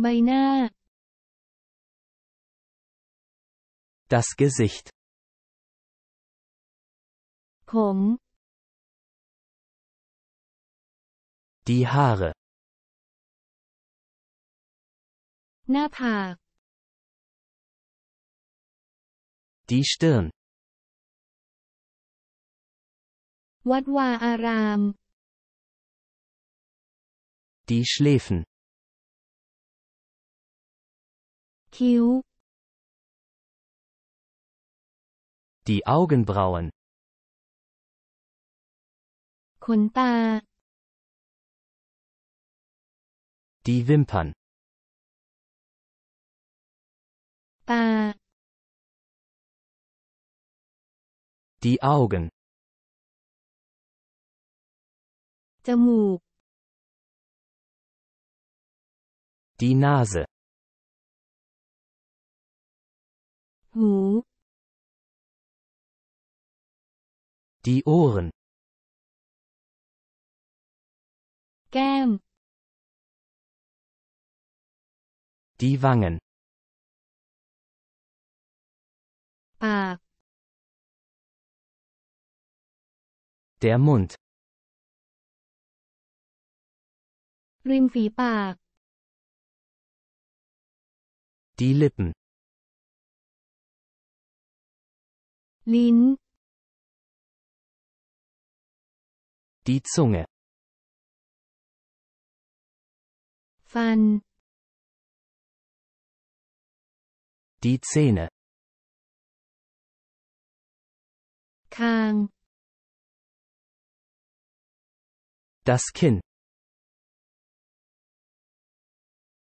ใบหน้า das Gesicht ผม die Haare หน้าผาก die Stirn วัดวาอาราม die Schläfen คิ้ว die Augenbrauen ขนตา die Wimpern ตา die Augen จมูก die Nase หู hm. die Ohren แก้ม die Wangen ปาก der Mund Rimfi ริมฝีปาก die Lippen ลิ้น die Zunge ฟัน die Zähne Kang. das Kinn